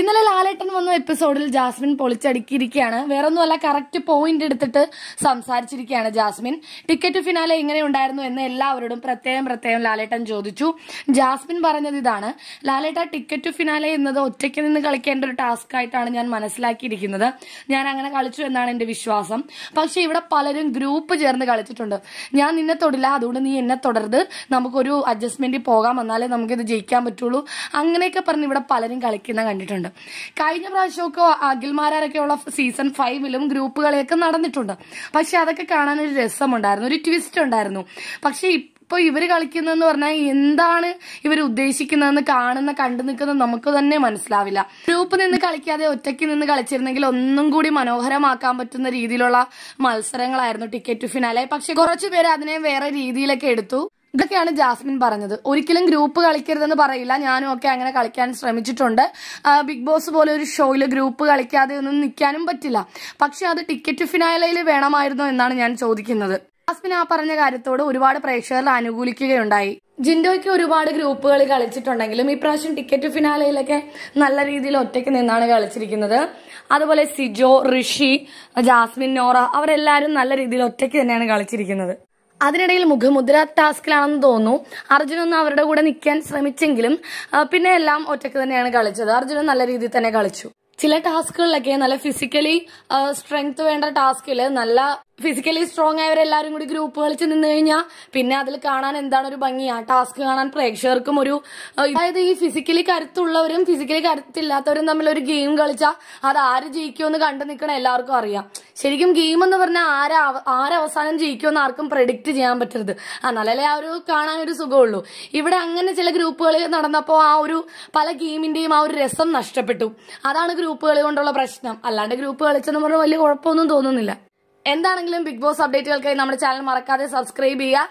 ഇന്നലെ ലാലേട്ടൻ വന്ന എപ്പിസോഡിൽ ജാസ്മിൻ പൊളിച്ചടുക്കിയിരിക്കുകയാണ് വേറൊന്നുമല്ല കറക്റ്റ് പോയിന്റ് എടുത്തിട്ട് സംസാരിച്ചിരിക്കുകയാണ് ജാസ്മിൻ ടിക്കറ്റ് ഫിനാലെ എങ്ങനെ ഉണ്ടായിരുന്നു എന്ന് എല്ലാവരോടും പ്രത്യേകം പ്രത്യേകം ലാലേട്ടൻ ചോദിച്ചു ജാസ്മിൻ പറഞ്ഞത് ഇതാണ് ലാലേട്ട ടിക്കറ്റ് ഫിനാലെ എന്നത് ഒറ്റയ്ക്ക് നിന്ന് കളിക്കേണ്ട ഒരു ടാസ്ക് ആയിട്ടാണ് ഞാൻ മനസ്സിലാക്കിയിരിക്കുന്നത് ഞാൻ അങ്ങനെ കളിച്ചു എന്നാണ് എന്റെ വിശ്വാസം പക്ഷെ ഇവിടെ പലരും ഗ്രൂപ്പ് ചേർന്ന് കളിച്ചിട്ടുണ്ട് ഞാൻ നിന്നെ തൊടില്ല അതുകൊണ്ട് നീ എന്നെ തുടരുത് നമുക്കൊരു അഡ്ജസ്റ്റ്മെന്റിൽ പോകാം എന്നാലേ നമുക്കിത് ജയിക്കാൻ പറ്റുള്ളൂ അങ്ങനെയൊക്കെ പറഞ്ഞ് ഇവിടെ പലരും കളിക്കുന്ന കണ്ടിട്ടുണ്ട് നടന്നിട്ടുണ്ട് കഴിഞ്ഞ പ്രാവശ്യമൊക്കെ അഖിൽമാരൊക്കെ ഉള്ള സീസൺ ഫൈവിലും ഗ്രൂപ്പുകളെയൊക്കെ നടന്നിട്ടുണ്ട് പക്ഷെ അതൊക്കെ കാണാൻ ഒരു രസമുണ്ടായിരുന്നു ഒരു ട്വിസ്റ്റ് ഉണ്ടായിരുന്നു പക്ഷെ ഇപ്പൊ ഇവർ കളിക്കുന്നതെന്ന് പറഞ്ഞാൽ എന്താണ് ഇവർ ഉദ്ദേശിക്കുന്നതെന്ന് കാണുന്ന കണ്ടു നിൽക്കുന്ന നമുക്ക് തന്നെ മനസ്സിലാവില്ല ഗ്രൂപ്പ് നിന്ന് കളിക്കാതെ ഒറ്റയ്ക്ക് നിന്ന് കളിച്ചിരുന്നെങ്കിൽ ഒന്നും കൂടി മനോഹരമാക്കാൻ പറ്റുന്ന രീതിയിലുള്ള മത്സരങ്ങളായിരുന്നു ടിക്കറ്റ് ടു ഫിനാലെ പക്ഷെ കുറച്ചുപേര് അതിനെ വേറെ രീതിയിലൊക്കെ എടുത്തു ഇതൊക്കെയാണ് ജാസ്മിൻ പറഞ്ഞത് ഒരിക്കലും ഗ്രൂപ്പ് കളിക്കരുതെന്ന് പറയില്ല ഞാനും ഒക്കെ അങ്ങനെ കളിക്കാൻ ശ്രമിച്ചിട്ടുണ്ട് ബിഗ് ബോസ് പോലെ ഒരു ഷോയിൽ ഗ്രൂപ്പ് കളിക്കാതെ ഒന്നും നിൽക്കാനും പറ്റില്ല പക്ഷെ അത് ടിക്കറ്റ് ഫിനാലയിൽ വേണമായിരുന്നോ എന്നാണ് ഞാൻ ചോദിക്കുന്നത് ജാസ്മിൻ ആ പറഞ്ഞ കാര്യത്തോട് ഒരുപാട് പ്രേക്ഷകർ അനുകൂലിക്കുകയുണ്ടായി ജിൻഡോയ്ക്ക് ഒരുപാട് ഗ്രൂപ്പുകൾ കളിച്ചിട്ടുണ്ടെങ്കിലും ഇപ്രാവശ്യം ടിക്കറ്റ് ഫിനാലയിലൊക്കെ നല്ല രീതിയിൽ ഒറ്റയ്ക്ക് നിന്നാണ് കളിച്ചിരിക്കുന്നത് അതുപോലെ സിജോ ഋഷി ജാസ്മിൻ നോറ അവരെല്ലാവരും നല്ല രീതിയിൽ ഒറ്റയ്ക്ക് തന്നെയാണ് കളിച്ചിരിക്കുന്നത് അതിനിടയിൽ മുഖമുദ്ര ടാസ്കിലാണെന്ന് തോന്നുന്നു അർജുനൊന്ന് അവരുടെ കൂടെ നിൽക്കാൻ ശ്രമിച്ചെങ്കിലും പിന്നെ എല്ലാം ഒറ്റയ്ക്ക് തന്നെയാണ് കളിച്ചത് അർജുനൻ നല്ല രീതിയിൽ തന്നെ കളിച്ചു ചില ടാസ്കുകളിലൊക്കെ നല്ല ഫിസിക്കലി സ്ട്രെങ്ത് വേണ്ട ടാസ്കിൽ നല്ല ഫിസിക്കലി സ്ട്രോങ് ആയവരെല്ലാരും കൂടി ഗ്രൂപ്പ് കളിച്ച് നിന്ന് കഴിഞ്ഞാൽ പിന്നെ അതിൽ കാണാൻ എന്താണ് ഒരു ഭംഗി ആ ടാസ്ക് കാണാൻ പ്രേക്ഷകർക്കും ഒരു അതായത് ഈ ഫിസിക്കലി കരുത്തുള്ളവരും ഫിസിക്കലി കരുത്തില്ലാത്തവരും തമ്മിൽ ഒരു ഗെയിം കളിച്ചാൽ അത് ആര് ജയിക്കുമെന്ന് കണ്ടു നിൽക്കണം എല്ലാവർക്കും അറിയാം ശരിക്കും ഗെയിം എന്ന് പറഞ്ഞാൽ ആരാ ആരവസാനം എന്ന് ആർക്കും പ്രെഡിക്റ്റ് ചെയ്യാൻ പറ്റരുത് എന്നാലല്ലേ ആ ഒരു കാണാൻ ഒരു സുഖമുള്ളൂ ഇവിടെ അങ്ങനെ ചില ഗ്രൂപ്പുകളിൽ നടന്നപ്പോൾ ആ ഒരു പല ഗെയിമിന്റെയും ആ ഒരു രസം നഷ്ടപ്പെട്ടു അതാണ് ഗ്രൂപ്പുകൾ കൊണ്ടുള്ള പ്രശ്നം അല്ലാണ്ട് ഗ്രൂപ്പ് കളിച്ചെന്ന് പറഞ്ഞാൽ വലിയ കുഴപ്പമൊന്നും തോന്നുന്നില്ല എന്താണെങ്കിലും ബിഗ് ബോസ് അപ്ഡേറ്റുകൾക്കായി നമ്മുടെ ചാനൽ മറക്കാതെ സബ്സ്ക്രൈബ് ചെയ്യുക